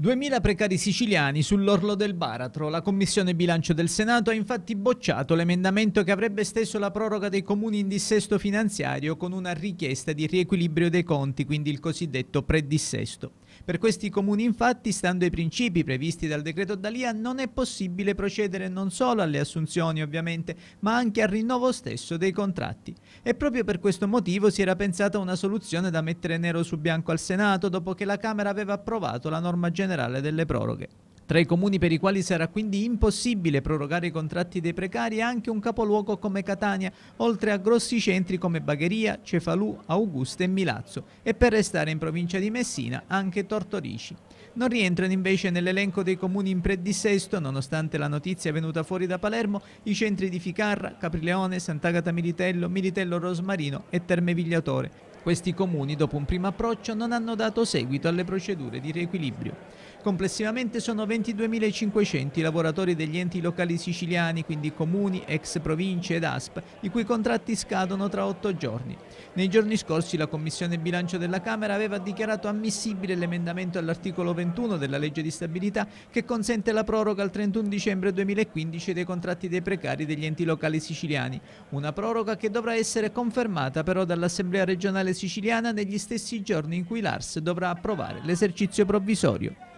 2000 precari siciliani sull'orlo del baratro. La Commissione Bilancio del Senato ha infatti bocciato l'emendamento che avrebbe esteso la proroga dei comuni in dissesto finanziario con una richiesta di riequilibrio dei conti, quindi il cosiddetto predissesto. Per questi comuni infatti, stando ai principi previsti dal decreto D'Alia, non è possibile procedere non solo alle assunzioni ovviamente, ma anche al rinnovo stesso dei contratti. E proprio per questo motivo si era pensata una soluzione da mettere nero su bianco al Senato dopo che la Camera aveva approvato la norma generale delle proroghe. Tra i comuni per i quali sarà quindi impossibile prorogare i contratti dei precari anche un capoluogo come Catania, oltre a grossi centri come Bagheria, Cefalù, Augusta e Milazzo e per restare in provincia di Messina anche Tortorici. Non rientrano invece nell'elenco dei comuni in predissesto, nonostante la notizia venuta fuori da Palermo, i centri di Ficarra, Caprileone, Sant'Agata Militello, Militello Rosmarino e Terme Vigliatore, questi comuni, dopo un primo approccio, non hanno dato seguito alle procedure di riequilibrio. Complessivamente sono 22.500 i lavoratori degli enti locali siciliani, quindi comuni, ex province ed ASP, i cui contratti scadono tra otto giorni. Nei giorni scorsi la Commissione Bilancio della Camera aveva dichiarato ammissibile l'emendamento all'articolo 21 della legge di stabilità che consente la proroga al 31 dicembre 2015 dei contratti dei precari degli enti locali siciliani, una proroga che dovrà essere confermata però dall'Assemblea regionale siciliana negli stessi giorni in cui l'ARS dovrà approvare l'esercizio provvisorio.